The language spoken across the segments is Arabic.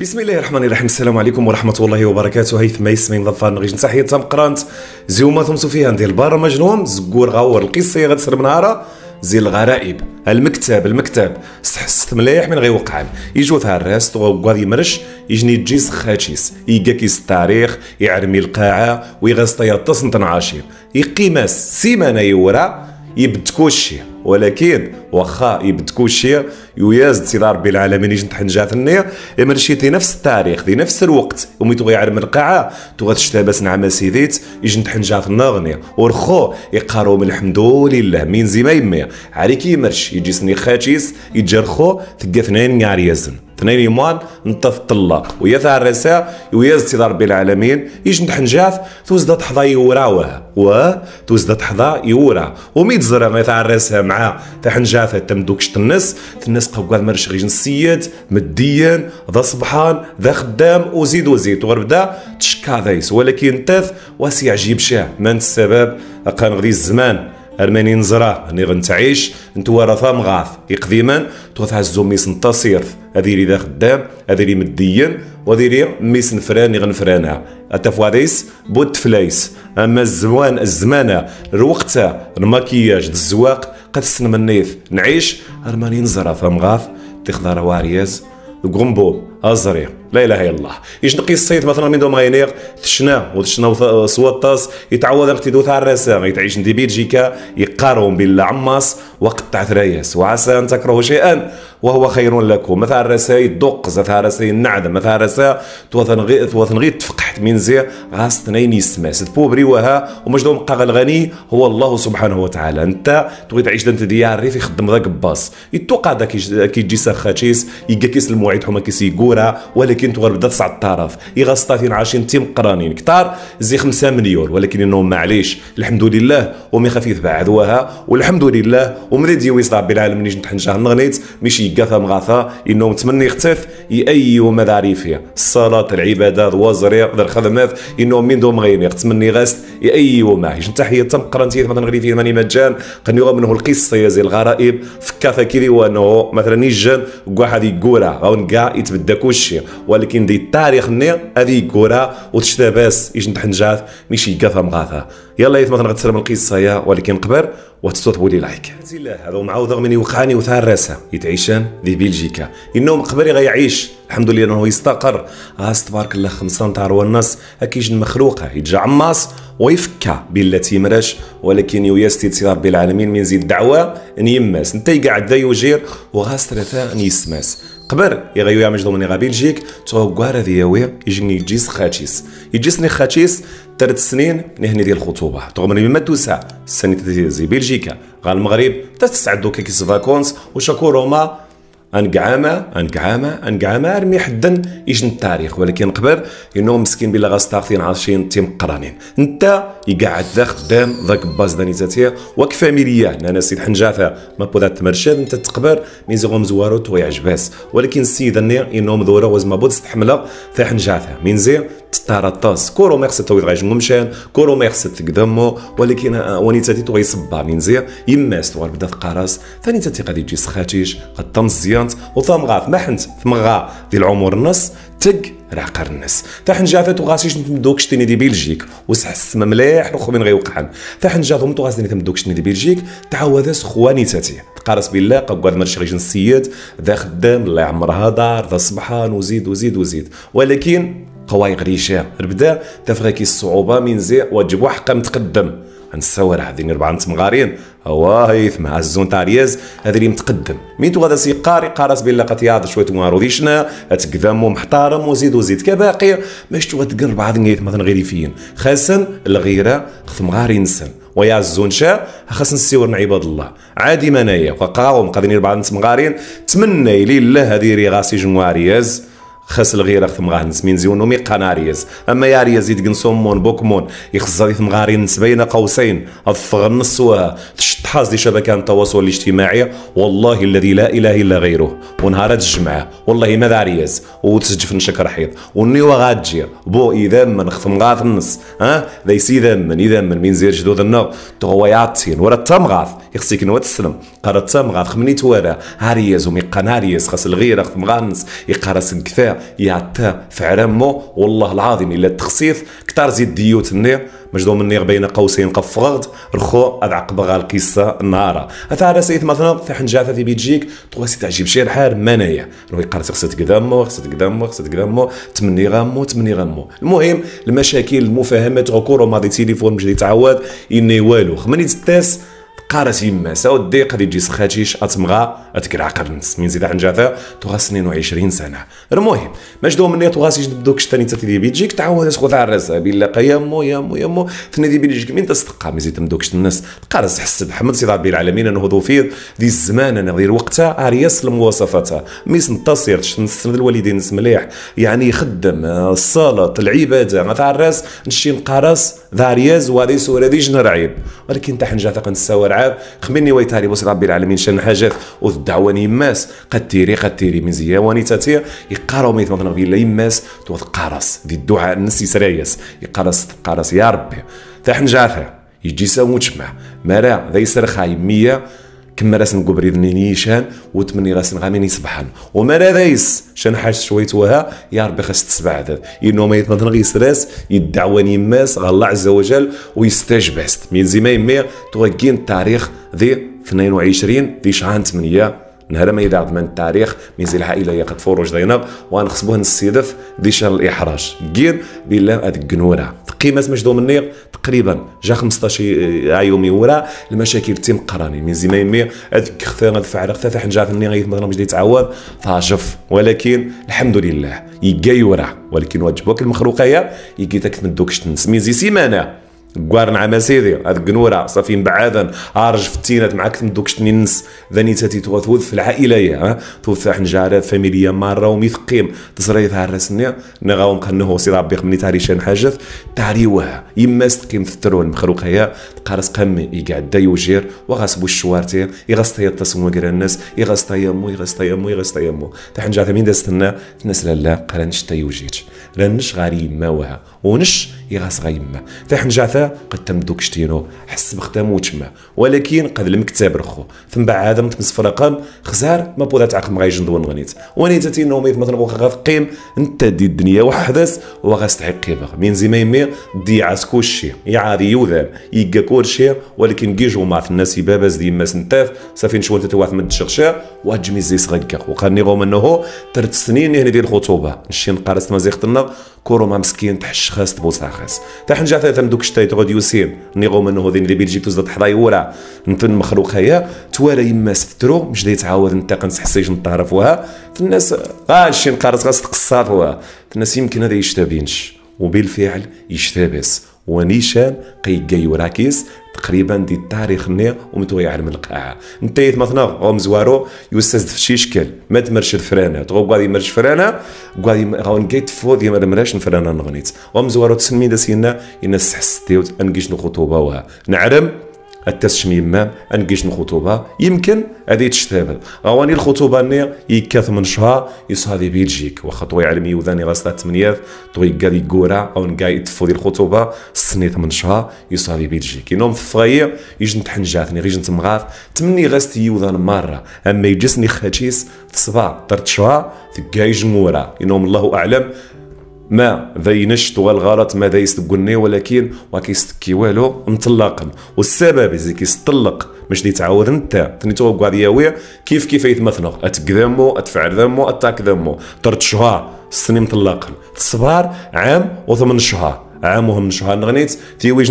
بسم الله الرحمن الرحيم السلام عليكم ورحمه الله وبركاته هيثم ياسمين ظفر نغيج تحيه قرانت زيوما ثم سفيان ندير البرامج نوم زكور غور القصه غتسر من نهارها زي الغرائب المكتب المكتب استحست مليح من غيوقع يجو تاع الراس وغادي يمرش يجني تجيس خاتيس يقاكيس التاريخ يعرمي القاعه ويغاز طياطس عاشير يقيماس سيمانه يورا يبد كلشي ولكن واخا يبد كلشي يوياز تيلا ربي العالمين يجي تحنجات النية اما مشيتي نفس التاريخ دي نفس الوقت ومي يعرف من القاعة تغتشتابس نعم سيديت يجي تحنجات النغنية ورخو يقارو من الحمد لله من زي ما يمي عليك يمرش يجي سني خاتيس يتجرخو ثقاثنين يعريزن تنيريمان نطف طلاق ويا ثاع الرساء ويا سيدي رب العالمين يجي نتحنجاف توزد تحظى يوراوه و توزد تحظى يورا وميت زرا ما ثاع الرساء مع تحنجاف تمدوكش تنس تنس قوال مرش غير نسيد مديا ذا صبحان ذا خدام وزيد وزيد وربدا تشكا ذايس ولكن تاث واسي عجيب شاه من السبب قان غدي الزمان ارماني نزرا اني غنتعيش ورثه مغاث يقديما تغث عزو ميسن تصيرف هذيري ذا خدام اللي مديا وهذيري ميسن فراني غنفرانا اتفواريس بود فلايس اما الزوان الزمانه الوقت الماكياج الزواق قد سنمنيث نعيش ارماني نزرا فمغاث تخضر وارياز غومبو ازري لا اله الا الله نقي الصيد مثلا من دوم غينيغ تشنا وتشنا سوطاس يتعوض اقتدو تاع الرسام يتعيش ندي بلجيكا يقارن بالعماس وقطع تعثرياس وعسى ان تكرهوا شيئا وهو خير لكم مثلا رساي دق مثلا رساي نعدم مثلا رسا توثن غي توثن غي تفقحت من زي غاس تنين يسماس بوبري وها ومجدوم قاغ الغني هو الله سبحانه وتعالى انت تبغي تعيش انت ديال الريف يخدم ذاك باص يتوقع ذاك كي تجي سرخاتيس يلقى كيس الموعد حما كيس يقورا ولكن تغرب تسع الطرف يغاس طاتين عاشين تيم قرانين كتار زي 5 مليون ولكن انهم معليش الحمد لله ومي خفيف بعد وها والحمد لله ومريد يويس رب العالمين نجي نتحنجه نغنيت ماشي كيقاثا مغاثا انهم تمني يختف يأي فيه الصلاة العبادة يقدر خدمات انهم من دوم غيني تمني غاست يأي ماهيش تحية تم قرنتي مثلا غريفي ماني مجان قنيو منه القصة يا زي الغرائب فكافا كيري وانه مثلا نيجان واحد يقولها كورا غاون كاع يتبدا كلشي ولكن دي التاريخ ني هذه كورا وتشتباس يجن تحنجات ماشي كاثا مغاثا يلا مثلا غتسلم القصة يا ولكن قبل وتصوت بولي لايك هذا معوض من يوقعني وثار راسه يتعيشان دي بلجيكا انه مقبري غيعيش الحمد لله انه يستقر غاس آه، تبارك الله خمسه نتاع روا الناس اكيد مخلوقه يتجع عماص ويفكا بالتي مراش ولكن يوياستي تصير ربي العالمين من زيد دعوه نيماس انت قاعد دا يجير وغاس ثلاثه نيسماس قبر يغيو يعمل ضمني غا بلجيك تغوار هذه ياوي يجيني يجيس خاتيس يجيسني خاتيس ثلاث سنين نهني ديال الخطوبه تغمري ما توسع السنه زي بلجيكا غا المغرب تتسعدو كيكس فاكونس وشاكو روما انقعاما انقعاما انقعاما ارمي حدا يجن التاريخ ولكن قبل انه مسكين بلا غاستاغتين عاشين تيمقرانين انت يقعد ذا خدام ذا كباز دانيزاتيا وك فاميليا انا سيد حنجافه ما بودات تمرشد انت تقبر مي زغم زوارو تو يعجباس ولكن السيد اني انهم ذورا وزما بود تحملها في حنجافه من زي تهرطاس كورو ميرس تو يغاج ممشان كورو ميرس تقدمو ولكن آه، ونيتاتي تو من زير يما استوار بدا قراص ثاني تاتي غادي تجي سخاتيش قد تم زيانت وثام غاف ما حنت فمغا ديال العمر النص تك راه قرنس جا جافات وغاسيش نتمدوكش تيني دي بلجيك وسحس السما مليح وخو من غيوقعن فحن جا فهمتو غاسيني تمدوكش تيني دي بلجيك تعاود خواني تاتي تقارس بالله قبل ما تشغيش نسيات ذا خدام الله يعمرها دار ذا صبحان وزيد وزيد وزيد ولكن قوايق ريشه بدا تفغاكي الصعوبه من زي وجب وحق متقدم غنتصور هذين ربعه مغارين واه مع الزون تاريز هذا اللي متقدم ميتو غادا سي قاري قارس بلا قتياض شويه وارو ديشنا تقدم ومحترم وزيد وزيد كباقي باش تو تقرب بعض نيت مثلا غريفيين خاصا الغيره خت مغاري نسن ويا الزون شا خاص نسيور عباد الله عادي منايا وقاوم قادين ربعه مغارين تمنى لله هذه ريغاسي غاسي جنواريز خاص الغيرة ختم غاه نسمين زيون ومي قناريز اما يا رياز زيد كنسومون بوكمون يخزر يثم غارين بين قوسين الثغر نسوها تشتحاز دي شبكه التواصل الاجتماعي والله الذي لا اله الا غيره ونهار الجمعه والله ما عرياز وتسجف نشك رحيض ونيوا غاتجي بو اذا من ختم غاث النص ها ذا يسي من اذا من من زير جدود النغ تغوا يعطين ورا التمغاث يخصيك نوا تسلم قرا التمغاث خمني توارا عرياز ومي قناريز خاص الغيره ختم غانس يقرا سنكثار يعطى فعلا والله العظيم الا التخصيص كثر زيد ديوت النير مجدوم النير بين قوسين قفغرد رخو عقب غا القصه نارا هذا سيد مثلا في حنجاثه في بيجيك تقول سي تعجب شي الحال منايا نوي قرات خصت قدامو خصت قدامو خصت قدامو تمني غامو تمني غامو المهم المشاكل المفاهمات غكور وماضي تيليفون مجدي تعود اني والو خمانيت التاس يما ساو ودي قد يجي سخاتيش اتمغا اتكراقر قرنس من زيد عن جاثا تغاس 22 سنه المهم مجدو مني تغاس يجد دوك شتاني تا تيدي بيجيك تعاود تاخذ على الرزا بلا قيامو يامو يامو ثني دي بيجيك من تصدقها من زيد مدوكش الناس قارس حسد حمد سيد ربي العالمين انهضو فيه دي الزمان انا غير وقتها ارياس المواصفات ميس نتصير نسند الوالدين مليح يعني يخدم آه، الصلاه العباده ما تاع الراس نشي نقارس داريز وهذه سورة دي جنا رعيب ولكن تحن حنجا تقن السوار عاب خمني ويتاري بوسط ربي العالمين شان حاجات وذ يماس قد تيري قد تيري من زيا واني تاتيا يقارو ميت مطنغ غير يماس توث قرص دي الدعاء نسي سرايس يقرص قرص يا ربي تا حنجا يجي مجمع مرا ذي سرخاي مية كما راسن ذنيني شان وتمني راسن نغاميني يصبحن وما ذايس شان حاج شويتوها يا ربي خاص تسبع عدد انه ما يتنطن غي سراس يدعوان يماس الله عز وجل ويستجبست من زي ما يمير توقين التاريخ ذي 22 ذي شهر 8 نهار ما يدعت من التاريخ منزل العائله يقد وان دينار وغنخصبوه دي شهر الاحراج كير بلا هاد القنوره القيمه مش النيق تقريبا جا 15 عيومي ورا المشاكل تيم قراني من زمان مي هذيك خثير هذا فعلا خثا فحن جات مني غير مش دي تعوض فاجف ولكن الحمد لله يقا ورا ولكن واجبوك المخروقيه يقيتك من دوكش تنس ميزي سيمانه كوارن مع سيدي هاد قنوره صافي بعادا هارج في التينات معاك تمدوكش تنينس ذاني تاتي توثوث في العائله توث حنجارات فاميليا مارة وميثقيم تصريت هارسني نغاوم قنه سي ربي مني تاريشان حاجه تاريوها يما استقيم ثترون مخلوق هي قارس قمي يقعد يوجير وغاسبو الشوارتي يغاس تايا التسمو كرا الناس يغاس تايا مو يغاس تايا مو يغاس تايا مو تا حنجارات مين دازت الناس لا لا قرا تا يوجيتش رانش غاري يماوها ونش يغاس غيما حتى حنجعثا قد تم دوك شتينو حس بختامو تما ولكن قد المكتاب رخو ثم بعد هذا متمس في الرقم خزار ما بودا تعاقد مغايجن دون غنيت ونيت تينو ميت مثلا غاف قيم انت دي الدنيا وحدث وغاس تحق قيمه من زي ما يمي دي عاس كلشي يعادي يوذان يقا كلشي ولكن كيجو مات الناس يبابز ما سنتاف صافي نشوف انت تواث من الشخشير واتجمي زي صغيكا وقال غوم انه ثلاث سنين هنا ديال الخطوبه نشي نقارس مازيغ كورو ما مسكين تحش خاص تبوصاخ خاص تا جات ثم دوك شتاي تغدي يوسين نيغوم انه هذين لي بلجيك تزد حضاي ورا نتن مخروق هيا توارا يما سترو مش دي تعاود انت قنسحسيش نتعرفوها الناس اه نقارص نقارس غاس تقصافوها الناس يمكن هذا يشتابينش وبالفعل يشتابس ونيشان قيقاي وراكيس تقريبا دي التاريخ ني ومتويع من القاعة إيه نتايت مثلا غوم زوارو يوسز فشي شكل ما تمرش الفرانة تغو قادي مرش فرانة قادي غون قيت فو ديما المراش الفرانة نغنيت غوم زوارو تسمي دا سينا السحس تيوت أنقيش نخطوبة وها نعرم التسميم انقيش الخطوبه يمكن هذه تشتابل غواني الخطوبه ني يكاث من شهر يصادي بلجيك واخا طوي علمي وذاني غاس تمنيات طوي قادي كورا او نكاي تفودي الخطوبه سني من شهر يصادي بلجيك ينوم في الفغير يجن تحنجاتني غيجن تمغاث تمني غاس تيوذان مره اما يجسني خاتيس تصبع درت شهر ثكايج مورا ينوم الله اعلم ما ذينش طوال غلط ما قلني ولكن ما كيستكي والو مطلقا والسبب زي كيستطلق باش يتعاود انت ثاني قاعد ياوي كيف كيف يتمثنغ اتقدمو اتفعل ذمو اتاك ذمو ترد شهر سنين مطلقا تصبر عام وثمان شهر عامهم شهر نغنيت تيويج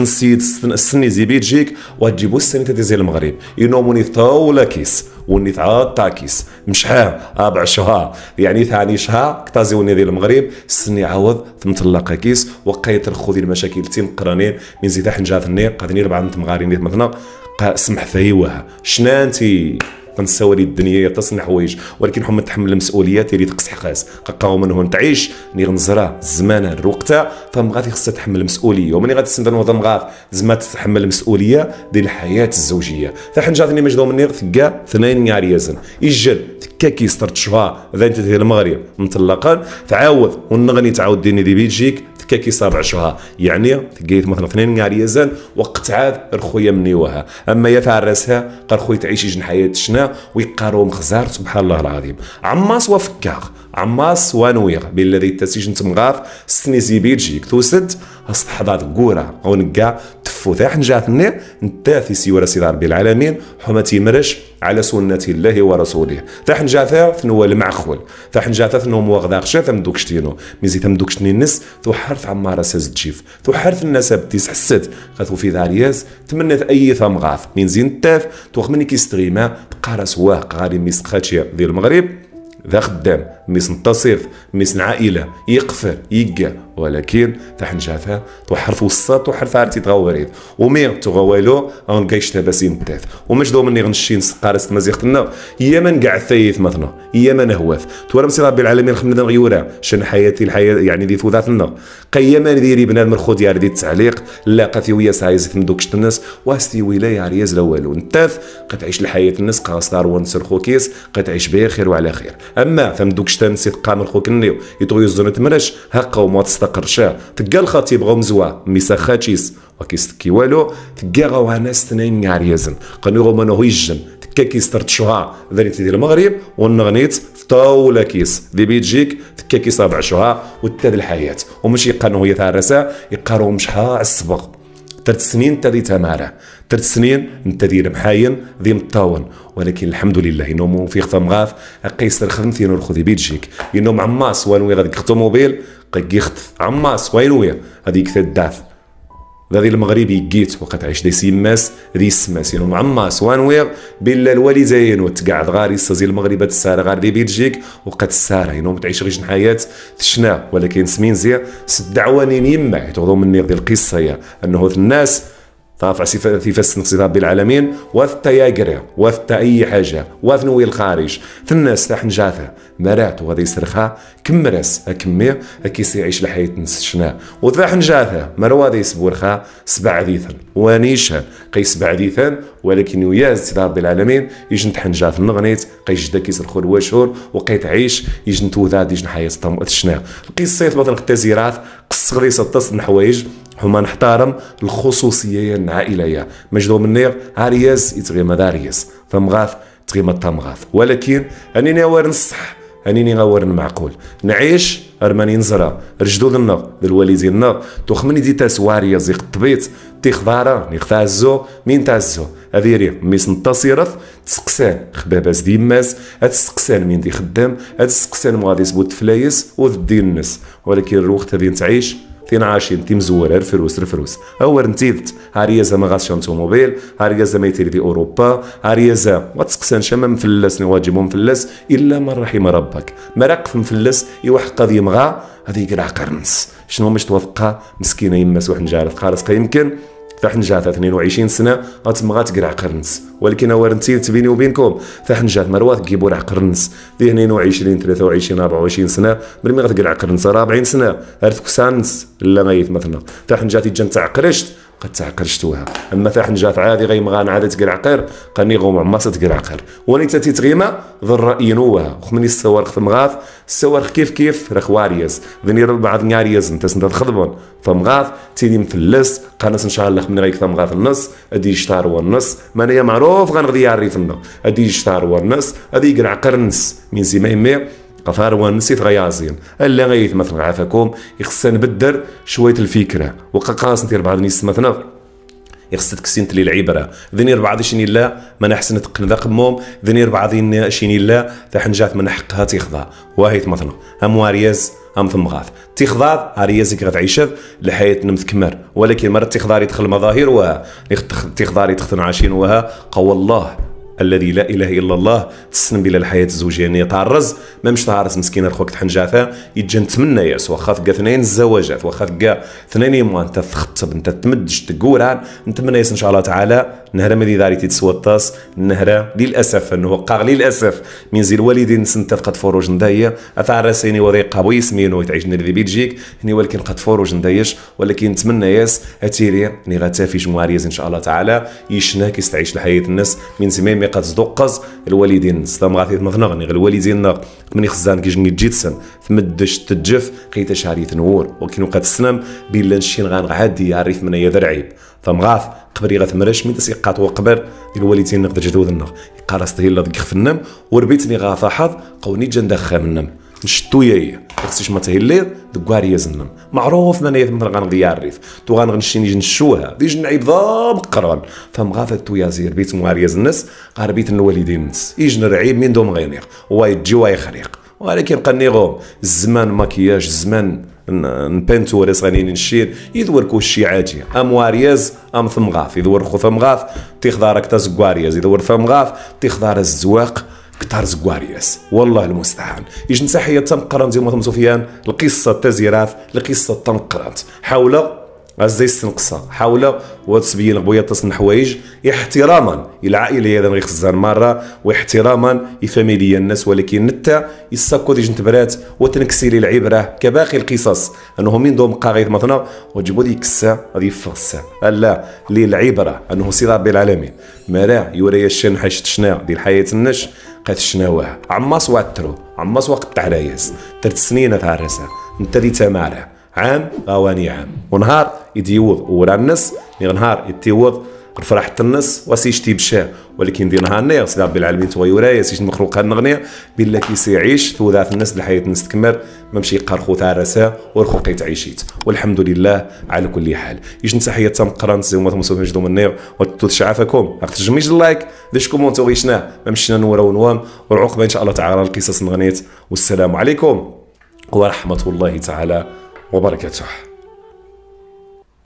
السني زي بيجيك وتجيبو السني تيزي المغرب ينوموني طاولة كيس وني تعطى كيس مشحاه اربع شهر يعني ثاني شهر كتازي وني ديال المغرب السني عوض تمطلق كيس وقيت الخوذي المشاكل تيم قرانين من زيد حنجات النير قادني ربعه مغارين مثلا سمح ثيوها شنانتي تنساوري الدنيا تصنع حوايج ولكن حما تحمل المسؤوليات اللي تقص حقاس قاو من هون تعيش ني غنزرا الزمانه الوقتها فما غادي خصها تحمل المسؤوليه ومني غادي تسند نوض مغاف زعما تتحمل المسؤوليه ديال الحياه الزوجيه فحن جاتني مجدو مني ثكا ثنين نهار يزن يجل ثكا كيستر تشفى ذا انت المغرب مطلقا تعاود ونغني تعاود ديني دي بيجيك كي صابع شوها يعني تقيت مثلا اثنين نهار يزن وقت عاد الخويا منيوها اما يا فارسها قال خويا تعيشي جن حياة شنا ويقارو مخزار سبحان الله العظيم عماس وفكاغ عماس وانويغ بالذي تسجن تمغاف سني زيبيجي كتوسد استحضار كورة او نكا فو تاع نجاتني نتاثي سيورة سيدي ربي العالمين حما مرش على سنة الله ورسوله تاح جاثا ثنو المعخول تاح جاثا ثنو مواغدا خشا ثم دوكشتينو ميزي ثم دوكشتيني نس ثو حرث عمارة سازتشيف ثو حرث النسب تيس حسد خاثو في دارياز تمنت اي ثمغاث من زين التاف توخ مني كيستغيما بقى راس واق غالي ميسقاتشي ذي المغرب ذا خدام ميس نتصيف ميس عائلة يقفل يقع ولكن تحنجاثا تحرف وسط تحرف عارتي تغوريد ومي تغوالو اون قايش تباسين نتاث ومش دوم مني غنشي نسقارس مزيختنا يا من قاع ثيث مثنا يا من هواث تورم ربي العالمين خمنا غيورا شن حياتي الحياة يعني ذي ثوثاتنا قيما ديري بنادم الخود يار دي التعليق لا في ويا سايز ثمدوكش الناس واستي ولاية ياريز لا والو نتاث قتعيش الحياة الناس قاصدار ونسر خوكيس قتعيش بخير وعلى خير اما ثم دوك شتا نسيت قامر خوك النيو يطغيو الزون تمرش هكا وما تستقرشا تقال خطيب غمزوا ميسا خاتيس وكيستكي والو تقا غوا ناس تنين نعر يزن قالو غمان هو يجن تكا كيسترت شها ذريت ديال المغرب ونغنيت في طاولة كيس دي بيجيك تكا كيس ربع وتاد الحياة وماشي قانو هي تاع الرسا يقارو مشحال الصبغ ثلاث سنين تدي تمارة ثلاث سنين نتدي محاين ذي مطاون ولكن الحمد لله ينوم في خطم غاف قيصر خدم ثينو خذي بيجيك ينوم عماس وين وين غادي يخطو موبيل قيخت عماس وين وين هذيك ثلاث ذا المغربي جيت وقت عيش دي سيماس دي سماس ينو يعني معما سوان ويغ بلا الوالي زين وتقعد غاري سازي المغرب تسارة غار دي بلجيك وقت السارة ينو يعني تعيش غيش حياة تشنا ولكن سمين زي سدعوانين يما يعني غدو مني ديال القصة يا انه الناس طافع في فس نقصد بالعالمين وثت يقرا وثت اي حاجه وثنوي الخارج ثناس تاع نجاثه مرات وغادي يسرخها كمرس اكمي اكيس يعيش الحياه نسشنا وثاح نجاثه مروا غادي يسبورخها سبع ديثن ونيشه قي سبع ديثن ولكن ويا استاذ رب العالمين يجن تحنجاث النغنيت قي جدا كيسرخو وقيت عيش تعيش يجن توذاد يجن حياه تشنا قي الصيف مثلا التزيرات قص غريسه تصل الحوايج هما نحترم الخصوصيه العائليه مجدو نير عرياس يتغيما دارياس فمغاث تغيما تمغاث ولكن اني ناور نصح اني ناور معقول نعيش ارماني نزرة رجدود النغ للوالدي النغ تخمني دي واريا زيق الطبيط تي خضارة ني مين تازو اذيري ميس نتصيرف تسقسان خباباس ديماس اتسقسان مين دي خدام اتسقسان مغادي سبوت فلايس وذبدي الناس ولكن الوقت هذي تعيش تين عاشين تيم زوار فروس رفروس اور نتيدت عريزه ما شانتو موبيل عريزه ما يتيري في اوروبا هاريزا واتسقسان شما مفلس نواجب مفلس الا من رحم ربك مراقف مفلس يوحق قضي مغا هذه يقرا قرنس شنو مش توافقها مسكينه يمس واحد نجارة قارس يمكن فحن جات 22 سنه غتم غتقرع قرنس ولكن هو رنتيلت تبيني وبينكم فحن جات مروات كيبو راه قرنس دي 22 23 24 سنه من ملي غتقرع قرنس 40 سنه كسانس لا غيت مثلا فحن حنجات يتجن تعقرشت قد تعقرشتوها اما فاحن جات عادي غيمغان عادة تقرعقر قني غوم عماصة تقرعقر واني تاتي تغيما ينوها وخمني نوها خمني السوارخ في مغاث السوارخ كيف كيف رخواريز ذني بعض نياريز انت سنت تخضبون فمغاث تيدي مثلس قانس ان شاء الله من غيك مغاث النص ادي شتار والنص مانيا معروف غنغدي ياري في النص ادي شتار والنص ادي قرعقر النص من زي ما غفاروان نسيت غيازين الا غيث مثلا عافاكم يخصنا نبدر شويه الفكره وقاص ندير بعض نيس مثلا يخص تكسين تلي العبره ذني بعض شيني لا ما نحسن تقن ذا قموم ذني بعض شيني لا تحنجات من حقها تيخضع واهيت مثلا ام وارياز ام ثم غاف تيخضع اريازك غتعيشف لحياة نمتكمر ولكن مرة تيخضع يدخل مظاهر وها تيخضع يدخل عاشين وها قوى الله الذي لا اله الا الله تسلم بلا الحياه الزوجيه يعني تعرز ما مش تعرز مسكين الخوك تحن جعفا يتجن تمنى ياس واخا تلقى اثنين الزواجات واخا تلقى اثنين يما انت تخطب انت تمدج تقول نتمنى ياس ان شاء الله تعالى نهره ملي داري تتسوى الطاس نهره للاسف انه وقع للاسف من زي الوالدين سنت قد فروج ندايا اتعرسيني وضيقه ويسمينو يتعيشني اللي بلجيك هني ولكن قد فروج ندايش ولكن نتمنى ياس اتيري ني غتافي ان شاء الله تعالى يشنا كيستعيش الحياه الناس من زمان الرقات دوقاز الوالدين صدام غاثي مغنغني غير الوالدين من خزان كيجني تجيتسن تمدش تجف قيت شعري تنور ولكن وقت السلام بلا نشين غادي يعرف من يا درعيب فمغاث قبري مرش من تسيقات وقبر الوالدين نقدر جدود النغ قارصت هي لضيق في النم وربيتني غاث حظ قوني جندخ من النم نشتويا هي خصنيش ما تهلير دكوار هي زنم معروف من هي مثلا غنضيع الريف تو غنغنشي نيجي نشوها ديج نعيب ضام قران فهم تو تويا زير بيت مغاريز الناس غار بيت الوالدين نس ايج نرعيب من دوم غينيق واي ويخريق ولكن قنيغهم الزمان ماكياج الزمان نبانتور صغنين نشير يدور كلشي عادي ام وارياز ام ثمغاف يدور خو ثمغاف تيخضارك تا زكوارياز يدور ثمغاف تيخضار الزواق كتار زكوارياس والله المستعان يجن تحية تنقرنت يوم سفيان القصة تزيراف القصة تنقرنت حول أزاي تنقصها حاول وتبين غبويا تصن حوايج احتراما للعائله هذا خزان مرة واحتراما لفاميليا الناس ولكن نتا يساكو ديجن تبرات لي العبرة كباقي القصص انه من دوم قاغيت مثلا وجبو ديك الساعة غادي يفغسا لا للعبرة انه سي رب العالمين مرا يوريا الشن حيشت شنا ديال حياة النش قيت شناوه عماص واترو عماص وقت رايس درت سنين تاع انت دي تماره عام غواني عام ونهار يديوض ورا النس نهار يديوض الفرح النس واسيشتي بشا ولكن دي نهار نيغ سي ربي العالمين تو يورايا سيش مخلوق هاد النغنيه بلا كيسي يعيش ثوذات الناس الحياه الناس تكمل ما مشي قرخو والخو ورخوقي تعيشيت والحمد لله على كل حال يجن تحيه تم قران زعما مسوفين جدو من النير وتشعافكم اخت جميج اللايك داش تو غيشنا ما مشينا نورا ونوام والعقبه ان شاء الله تعالى القصص نغنيت والسلام عليكم ورحمه الله تعالى وبركاته